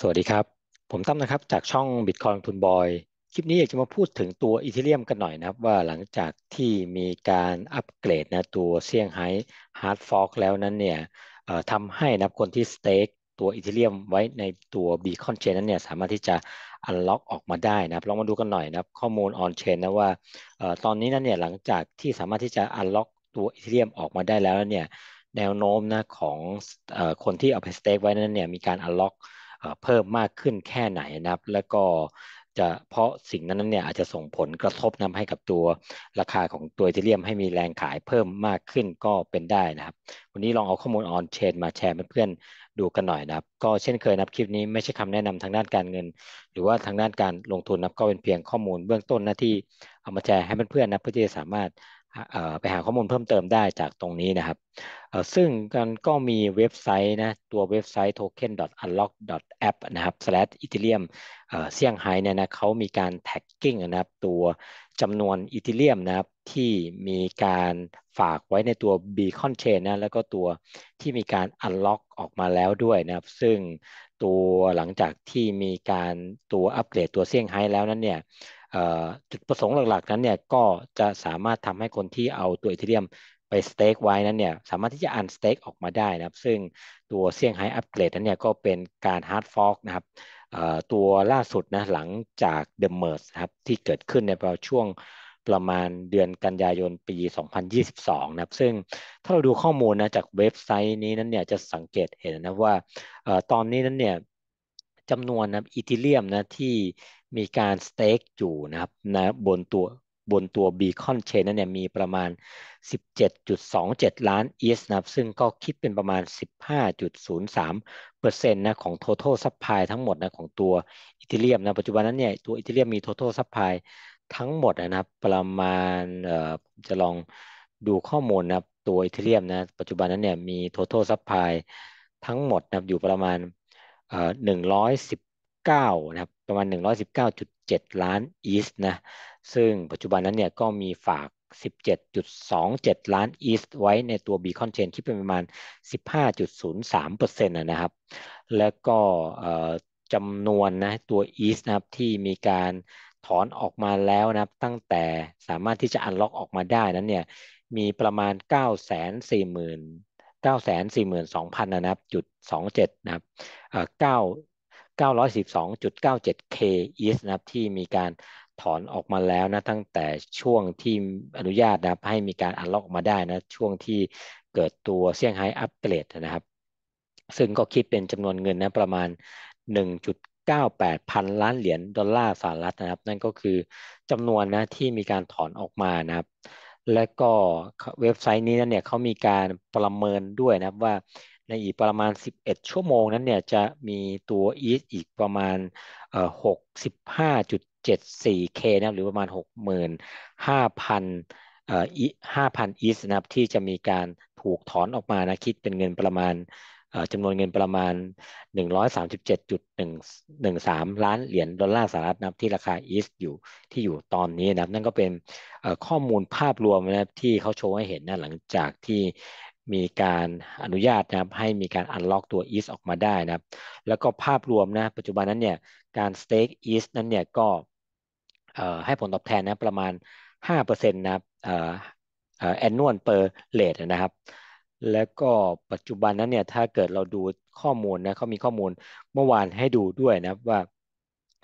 สวัสดีครับ ผมตั้มนะครับจากช่อง Bitcoin ทุนบอยคลิปนี้อยากจะมาพูดถึงตัวอีเทเรียมกันหน่อยนะครับ ว่าหลังจากที่มีการอัปเกรดนะตัวเซี่ยงไฮ้ฮาร์ดฟอกแล้วนั้นเนี่ยทำให้นับคนที่สเต็กตัวอีเทเรียมไว้ในตัวบีคอนเชนนั้นเนี่ยสามารถที่จะอันล็อกออกมาได้นะครับลองมาดูกันหน่อยนะครับข้อมูลออนเชนนะว่าตอนนี้นั้นเนี่ยหลังจากที่สามารถที่จะอันล็อก ตัวอีเทเรียมออกมาได้แล้วเนี่ยแนวโน้มนะของคนที่เอาไปสเต็กไว้นั้นเนี่ยมีการอันล็อกเพิ่มมากขึ้นแค่ไหนนะครับ แล้วก็จะเพราะสิ่งนั้นเนี่ยอาจจะส่งผลกระทบนำให้กับตัวราคาของตัวทีเทเรียมให้มีแรงขายเพิ่มมากขึ้นก็เป็นได้นะครับ วันนี้ลองเอาข้อมูลออนเชนมาแชร์เพื่อนๆดูกันหน่อยนะครับ ก็เช่นเคยนะคลิปนี้ไม่ใช่คำแนะนำทางด้านการเงิน หรือว่าทางด้านการลงทุนนะก็เป็นเพียงข้อมูลเบื้องต้นหน้าที่เอามาแชร์ให้เพื่อนๆนะเพื่อที่จะสามารถไปหาข้อมูลเพิ่มเติมได้จากตรงนี้นะครับ ซึ่งกันก็มีเว็บไซต์นะ ตัวเว็บไซต์ token.unlock.app นะครับ slash ethereum เซี่ยงไฮ้เนี่ยนะเขามีการแท็กกิ้งนะครับ ตัวจำนวนอี h e เ e ียมนะครับ ที่มีการฝากไว้ในตัว Beacon Chain นะแล้วก็ตัวที่มีการ Unlock ออกมาแล้วด้วยนะครับ ซึ่งตัวหลังจากที่มีการตัวอัปเกรดตัวเซี่ยงไฮ้แล้วนั้นเนี่ยจุดประสงค์หลักๆนั้นเนี่ยก็จะสามารถทำให้คนที่เอาตัวอีเทเรียมไปสเต็กไว้นั้นเนี่ยสามารถที่จะอันสเต็กออกมาได้นะครับ ซึ่งตัวเซี่ยงไฮ้อัปเกรดนั้นเนี่ยก็เป็นการฮาร์ดฟอกนะครับตัวล่าสุดนะหลังจากเดอะเมอร์สครับที่เกิดขึ้นในช่วงประมาณเดือนกันยายนปี 2022 นะครับซึ่งถ้าเราดูข้อมูลนะจากเว็บไซต์นี้นั้นเนี่ยจะสังเกตเห็นนะว่าตอนนี้นั้นเนี่ยจำนวนนะอีทิเลียมนะที่มีการสเต็กอยู่นะครับนะบนตัวบนตัวบีคอนเชนนั้นเนี่ยมีประมาณ 17.27 ล้านอีสนะซึ่งก็คิดเป็นประมาณ 15.03%นะของ total supply ทั้งหมดนะของตัวอีทิเลียมนะปัจจุบันนั้นเนี่ยตัวอีทิเลียมมี total supply ทั้งหมดนะครับประมาณเอ่อจะลองดูข้อมูลนะตัวอีทิเลียมนะปัจจุบันนั้นเนี่ยมี total supply ทั้งหมดนะอยู่ประมาณหนึ่งร้อยสิบเก้านะครับ ประมาณ 119.7 ล้านอีสนะ ซึ่งปัจจุบันนั้นเนี่ยก็มีฝาก 17.27 ล้านอีสไว้ในตัว b e c o n Chain ที่เป็นประมาณ 15.03%นะครับ แล้วก็จำนวนนะตัวอีสนะครับที่มีการถอนออกมาแล้วนะครับ ตั้งแต่สามารถที่จะอันล็อกออกมาได้นั้นเนี่ย มีประมาณ 9 4 0 0 0 0 9 4 2 0แสนสี่หมื่นสองพันนะครับจุดสองเจ็ดนะครับเก้าเก้าร้อยสิบสองจุดเก้าเจ็ดเคอีสนะครับที่มีการถอนออกมาแล้วนะ ตั้งแต่ช่วงที่อนุญาตนะครับ ให้มีการอัลล็อกออกมาได้นะ ช่วงที่เกิดตัวเซี่ยงไฮ้อัปเกรดนะครับ ซึ่งก็คิดเป็นจำนวนเงินนะประมาณ 1.98พันล้านเหรียญดอลลาร์สหรัฐนะครับ นั่นก็คือจำนวนนะที่มีการถอนออกมานะครับและก็เว็บไซต์นี้นั้นเนี่ยเขามีการประเมินด้วยนะครับ ว่าในอีกประมาณ 11 ชั่วโมงนั้นเนี่ยจะมีตัว ETH อีกประมาณหกสิบห้าจุดเจ็ดสี่เคนะหรือประมาณหกหมื่นห้าพันเอ่อห้าพันอีสนะครับที่จะมีการถูกถอนออกมานะคิดเป็นเงินประมาณจำนวนเงินประมาณ 1 3 7 1 3 ล้านเหรียญดอลลาร์สหรัฐนะับที่ราคาอีสอยู่ที่อยู่ตอนนี้นะครับ นั่นก็เป็นข้อมูลภาพรวมนะครับที่เขาโชว์ให้เห็นนะหลังจากที่มีการอนุญาตนะครับ ให้มีการอันล็อกตัวอีสออกมาได้นะครับ แล้วก็ภาพรวมนะปัจจุบันนั้นเนี่ยการสเต็กอีสนั้นเนี่ยก็ให้ผลตอบแทนนะประมาณ5%นะครับอนนวลเปอร์เลทนะครับแล้วก็ปัจจุบันนั้นเนี่ยถ้าเกิดเราดูข้อมูลนะเขามีข้อมูลเมื่อวานให้ดูด้วยนะว่า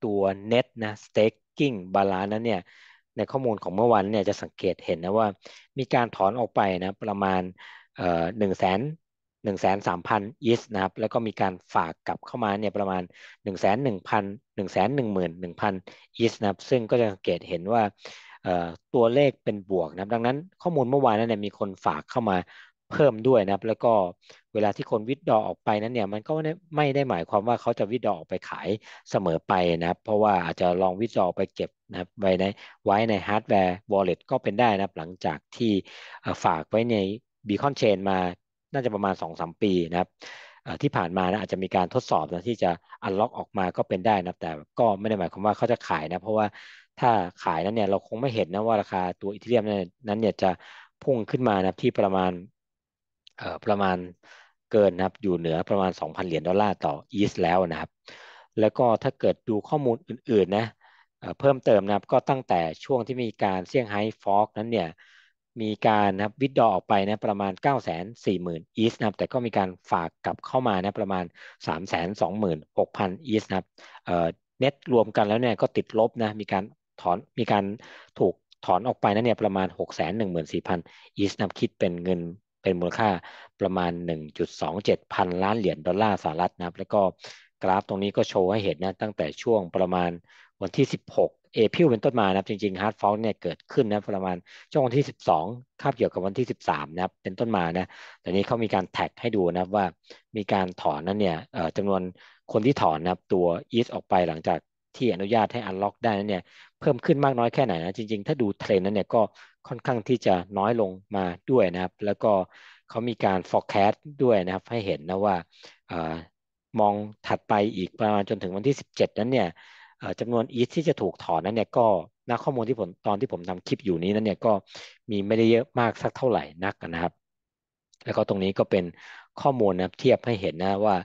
ตัว net นะ staking balance นั้นเนี่ยในข้อมูลของเมื่อวานเนี่ยจะสังเกตเห็นนะว่า มีการถอนออกไปนะประมาณหนึ่งแสนหนึ่งแสนสามพันอิสนะครับ แล้วก็มีการฝากกลับเข้ามาเนี่ยประมาณหนึ่งแสนหนึ่งพันหนึ่งแสนหนึ่งหมื่นหนึ่งพันอิสนะครับซึ่งก็จะสังเกตเห็นว่าตัวเลขเป็นบวกนะครับดังนั้นข้อมูลเมื่อวานนั้นเนี่ยมีคนฝากเข้ามาเพิ่มด้วยนะครับแล้วก็เวลาที่คนวิดดอออกไปนั้นเนี่ยมันก็ไม่ได้หมายความว่าเขาจะวิดดอออกไปขายเสมอไปนะเพราะว่าอาจจะลองวิดดอไปเก็บนะไว้ในไว้ในฮาร์ดแวร์วอลเล็ตก็เป็นได้นะหลังจากที่ฝากไว้ในบีคอนเชนมาน่าจะประมาณ 2-3 ปีนะครับที่ผ่านมานะอาจจะมีการทดสอบนะที่จะอันล็อกออกมาก็เป็นได้นะแต่ก็ไม่ได้หมายความว่าเขาจะขายนะเพราะว่าถ้าขายนั้นเนี่ยเราคงไม่เห็นนะว่าราคาตัวอีเทียมนั้นเนี่ยจะพุ่งขึ้นมานะที่ประมาณประมาณเกินนะครับอยู่เหนือประมาณ 2,000เหรียญดอลลาร์ต่ออีสแล้วนะครับ แล้วก็ถ้าเกิดดูข้อมูลอื่น ๆ นะเพิ่มเติมนะครับก็ตั้งแต่ช่วงที่มีการเซี่ยงไฮ้ฟอกนั้นเนี่ย มีการนะครับวิดดอออกไปนะประมาณ 9 4 0 0 0 0อีสนะครับแต่ก็มีการฝากกลับเข้ามานะประมาณ 3 2 6 0 0 0อีสนะครับเน็ตรวมกันแล้วเนี่ยก็ติดลบนะมีการถอนมีการถูกถอนออกไปนะเนี่ยประมาณ 6 1 4 0 0 0อีสนะครับคิดเป็นเงินเป็นมูลค่าประมาณ 1.27 พันล้านเหรียญดอลลาร์สหรัฐนะครับแล้วก็กราฟตรงนี้ก็โชว์ให้เห็นนะ ตั้งแต่ช่วงประมาณวันที่ 16เอพิลเป็นต้นมา นะครับจริงๆฮาร์ดฟอลเนี่ยเกิดขึ้นนะ ประมาณ ช่วงวันที่ 12 คาบเกี่ยวกับวันที่ 13 นะครับเป็นต้นมา นะแต่นี้เขามีการแท็กให้ดูนะว่ามีการถอนนั้นเนี่ยจำนวนคนที่ถอนนะตัวอีสออกไปหลังจากที่อนุญาตให้อันล็อกได้นั้นเนี่ยเพิ่มขึ้นมากน้อยแค่ไหนนะ จริงๆ ถ้าดูเทรนนั้นเนี่ยก็ค่อนข้างที่จะน้อยลงมาด้วยนะครับ แล้วก็เขามีการ forecast ด้วยนะครับ ให้เห็นนะว่ามองถัดไปอีกประมาณจนถึงวันที่ 17 นั้นเนี่ยจำนวนอีทที่จะถูกถอนนั้นเนี่ยก็นักข้อมูลที่ผมตอนที่ผมทำคลิปอยู่นี้นั้นเนี่ยก็มีไม่ได้เยอะมากสักเท่าไหร่นักนะครับ แล้วก็ตรงนี้ก็เป็นข้อมูลนะเทียบให้เห็นนะว่า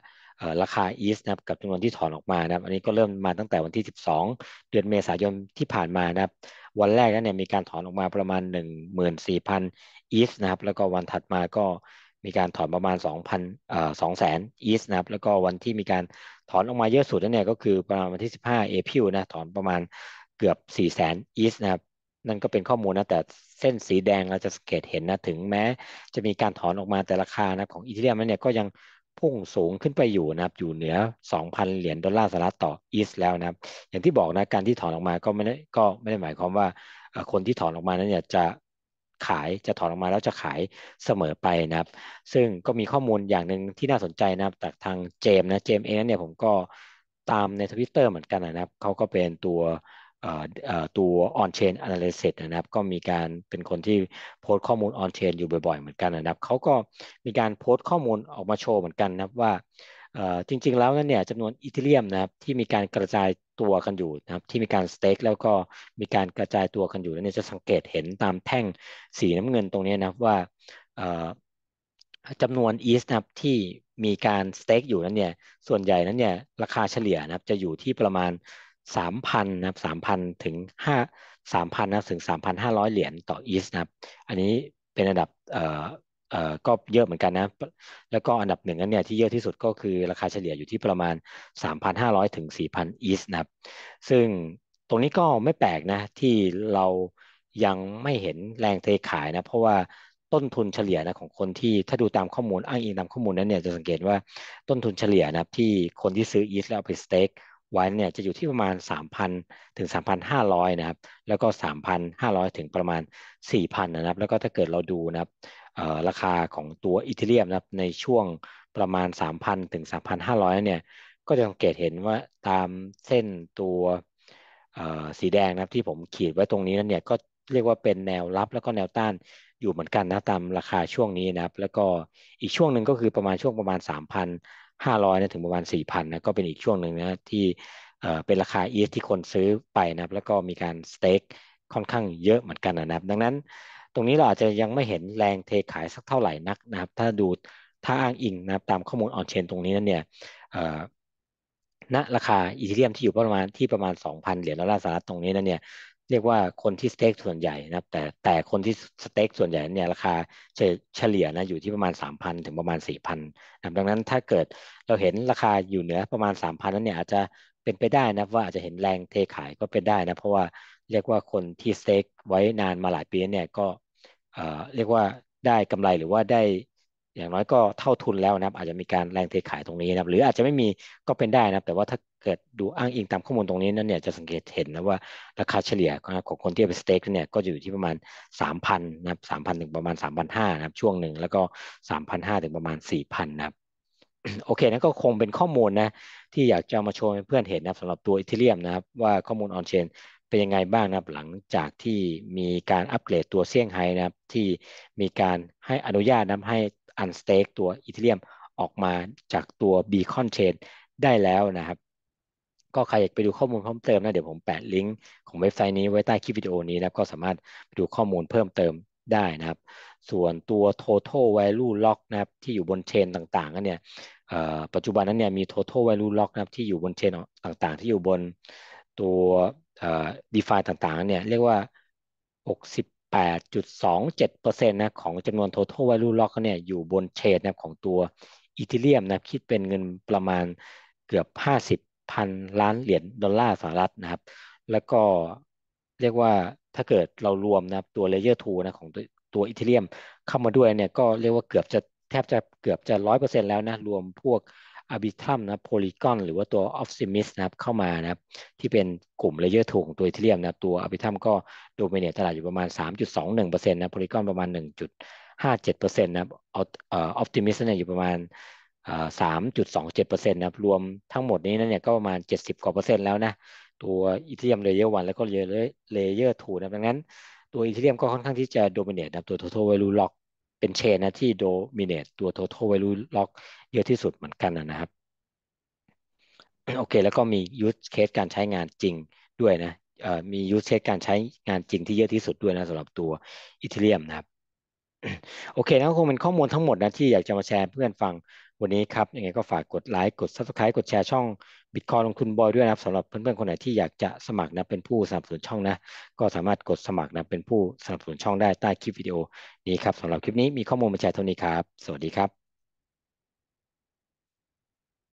ราคาอีสนะครับกับจำนวนที่ถอนออกมานะครับอันนี้ก็เริ่มมาตั้งแต่วันที่ 12เดือนเมษายนที่ผ่านมานะครับวันแรกนั้นเนี่ยมีการถอนออกมาประมาณ14,000อีสนะครับแล้วก็วันถัดมาก็มีการถอนประมาณ2,000เอ่อ200,000ส a s นะครับแล้วก็วันที่มีการถอนออกมาเยอะสุดนั่นเนี่ยก็คือประมาณวันที่15เอพิลนะถอนประมาณเกือบ400,000 EAS นะครับนั่นก็เป็นข้อมูลนะแต่เส้นสีแดงเราจะสังเกตเห็นนะถึงแม้จะมีการถอนออกมาแต่ราคานะของอีเทเรียมนั้นเนี่ยก็ยังพุ่งสูงขึ้นไปอยู่นะครับ อยู่เหนือ 2,000 เหรียญดอลลาร์สหรัฐต่ออีสแล้วนะครับ อย่างที่บอกนะ การที่ถอนออกมาก็ไม่ได้ ก็ไม่ได้หมายความว่า คนที่ถอนออกมานั้นเนี่ยจะขาย จะถอนออกมาแล้วจะขายเสมอไปนะครับ ซึ่งก็มีข้อมูลอย่างหนึ่งที่น่าสนใจนะครับจากทางเจมนะ เจมเองเนี่ยผมก็ตามในทวิตเตอร์เหมือนกันนะครับเขาก็เป็นตัวตัว on chain analysis นะครับก็มีการเป็นคนที่โพสต์ข้อมูล on chain อยู่บ่อยๆเหมือนกันนะครับเขาก็มีการโพสต์ข้อมูลออกมาโชว์เหมือนกันนะครับว่าจริงๆแล้วนั้นเนี่ยจำนวนอีเทเรียมนะครับที่มีการกระจายตัวกันอยู่นะครับที่มีการสเต็กแล้วก็มีการกระจายตัวกันอยู่นั้นเนี่ยจะสังเกตเห็นตามแท่งสีน้ำเงินตรงนี้นะครับว่าจำนวนอีสนะครับที่มีการสเต็กอยู่นั้นเนี่ยส่วนใหญ่นั้นเนี่ยราคาเฉลี่ยนะครับจะอยู่ที่ประมาณสามพันนะครับสามพันถึงห้าสามพันนะถึงสามพันห้าร้อยเหรียญต่ออีสนะครับอันนี้เป็นอันดับเอ่อเอ่อก็เยอะเหมือนกันนะแล้วก็อันดับหนึ่งนั้นเนี่ยที่เยอะที่สุดก็คือราคาเฉลี่ยอยู่ที่ประมาณ 3,500ถึง4,000อีสนะครับซึ่งตรงนี้ก็ไม่แปลกนะที่เรายังไม่เห็นแรงเทขายนะเพราะว่าต้นทุนเฉลี่ยนะของคนที่ถ้าดูตามข้อมูล อ้างอิงตามข้อมูลนั้นเนี่ยจะสังเกตว่าต้นทุนเฉลี่ยนะที่คนที่ซื้ออีสแล้วไปสเต็กไว้เนี่ยจะอยู่ที่ประมาณ3,000 ถึง 3,500นะครับแล้วก็ 3,500 ถึงประมาณ 4,000นะครับแล้วก็ถ้าเกิดเราดูนะครับราคาของตัวอิตาเลียมนะครับในช่วงประมาณ3,000ถึง3,500เนี่ยก็จะสังเกตเห็นว่าตามเส้นตัวสีแดงนะครับที่ผมขีดไว้ตรงนี้นั่นเนี่ยก็เรียกว่าเป็นแนวรับแล้วก็แนวต้านอยู่เหมือนกันนะตามราคาช่วงนี้นะครับแล้วก็อีกช่วงหนึ่งก็คือประมาณช่วงประมาณ 3,000ห้าร้อยนะถึงประมาณสี่พันนะ ก็เป็นอีกช่วงหนึ่งนะ ที่เป็นราคา ES ที่คนซื้อไปนะแล้วก็มีการสเต็กค่อนข้างเยอะเหมือนกันนะครับ ดังนั้น ตรงนี้เราอาจจะยังไม่เห็นแรงเทขายสักเท่าไหร่นักนะครับ ถ้าดูถ้าอ้างอิงนะครับตามข้อมูลออนเชนตรงนี้นั่นเนี่ยณราคาอีเทเรียมที่อยู่ประมาณที่ประมาณ 2,000 เหรียญดอลลาร์สหรัฐตรงนี้นั่นเนี่ยเรียกว่าคนที่สเต็กส่วนใหญ่นะครับแต่แต่คนที่สเต็กส่วนใหญ่เนี่ยราคาเฉลี่ยนะอยู่ที่ประมาณ3,000ถึงประมาณ4,000นะดังนั้นถ้าเกิดเราเห็นราคาอยู่เหนือประมาณ3,000นั้นเนี่ยอาจจะเป็นไปได้นะว่าอาจจะเห็นแรงเทขายก็เป็นได้นะเพราะว่าเรียกว่าคนที่สเต็กไว้นานมาหลายปีเนี่ยก็เรียกว่าได้กำไรหรือว่าได้อย่างน้อยก็เท่าทุนแล้วนะครับ อาจจะมีการแรงเทขายตรงนี้นะครับ หรืออาจจะไม่มีก็เป็นได้นะครับ แต่ว่าถ้าเกิดดูอ้างอิงตามข้อมูลตรงนี้นั่นเนี่ยจะสังเกตเห็นนะว่าราคาเฉลี่ยของคนที่เอาไปสเต็กเนี่ยก็อยู่ที่ประมาณ 3,000นะครับ3,000ถึงประมาณ3,500นะครับช่วงหนึ่งแล้วก็ 3,500ถึงประมาณ4,000นะครับโอเคนะก็คงเป็นข้อมูลนะที่อยากจะมาโชว์ให้เพื่อนเห็นนะสำหรับตัวอีเทเรียมนะครับ ว่าข้อมูลออนเชนเป็นยังไงบ้างนะครับ หลังจากที่มีการอัปเกรดตัวเซี่ยงไฮ้นะครับ ที่มีการให้อนุญาตนะให้อันสเต็กตัวอีเทเรียมออกมาจากตัวบีคอนเชนได้แล้วนะครับ ก็ใครอยากไปดูข้อมูลเพิ่มเติมนะ เดี๋ยวผมแปะลิงก์ของเว็บไซต์นี้ไว้ใต้คลิปวิดีโอนี้นะก็สามารถไปดูข้อมูลเพิ่มเติมได้นะครับ ส่วนตัว total value lock นะครับที่อยู่บนเชนต่างๆนั่นเนี่ยปัจจุบันนั้นเนี่ยมี total value lock นะครับที่อยู่บนเชนต่างๆ ที่อยู่บนตัว DeFi ต่างๆ เนี่ยเรียกว่า 60 8.27%นะของจำนวน total value lock เนี่ยอยู่บนเชนนะของตัวอีทิเลียมนะ คิดเป็นเงินประมาณเกือบ 50พันล้านเหรียญดอลลาร์สหรัฐนะครับ แล้วก็เรียกว่าถ้าเกิดเรารวมนะตัวเลเยอร์ทูนะของตัวอีทิเลียมเข้ามาด้วยเนี่ยก็เรียกว่าเกือบจะแทบจะเกือบจะ 100%แล้วนะรวมพวกอะบิทัมนะโพลีกอน หรือว่าตัวออฟซิมิสนะครับเข้ามานะครับที่เป็นกลุ่มเลเยอร์ถูของตัวอิทิเียมนะ ตัวอะบิทัมก็โดเมนเนตตลาดอยู่ประมาณ 3.21%นะโพลีกอนประมาณ 1.57%นะครับออฟติมิสเนี่ยอยู่ประมาณ 3.27%นะครับรวมทั้งหมดนี้นั่นเนี่ยก็ประมาณ 70 กว่าเปอร์เซ็นต์แล้วนะ ตัวอีเทียมเลเยอร์วันแล้วก็เลเยอร์เลเยอร์ทูนะดังนั้นตัวอีเทียมก็ค่อนข้างที่จะโดเมนเนตนะตัว total value lock เป็นเชนนะ ที่โดมิเนตตัว total value lock เยอะที่สุดเหมือนกันนะครับ โอเค แล้วก็มี use case การใช้งานจริงด้วยนะ มี use case การใช้งานจริงที่เยอะที่สุดด้วยนะสำหรับตัว Ethereum นะครับ โอเคนั่นคงเป็นข้อมูลทั้งหมดนะ ที่อยากจะมาแชร์เพื่อนฟังวันนี้ครับยังไงก็ฝากกดไลค์กด subscribe กดแชร์ช่อง Bitcoin ลงทุนบอยด้วยนะครับสำหรับเพื่อนๆคนไหนที่อยากจะสมัครนะเป็นผู้สนับสนุนช่องนะก็สามารถกดสมัครนะเป็นผู้สนับสนุนช่องได้ใต้คลิปวิดีโอนี้ครับสำหรับคลิปนี้ มีข้อมูลมาแชร์เท่านี้ครับสวัสดีครับ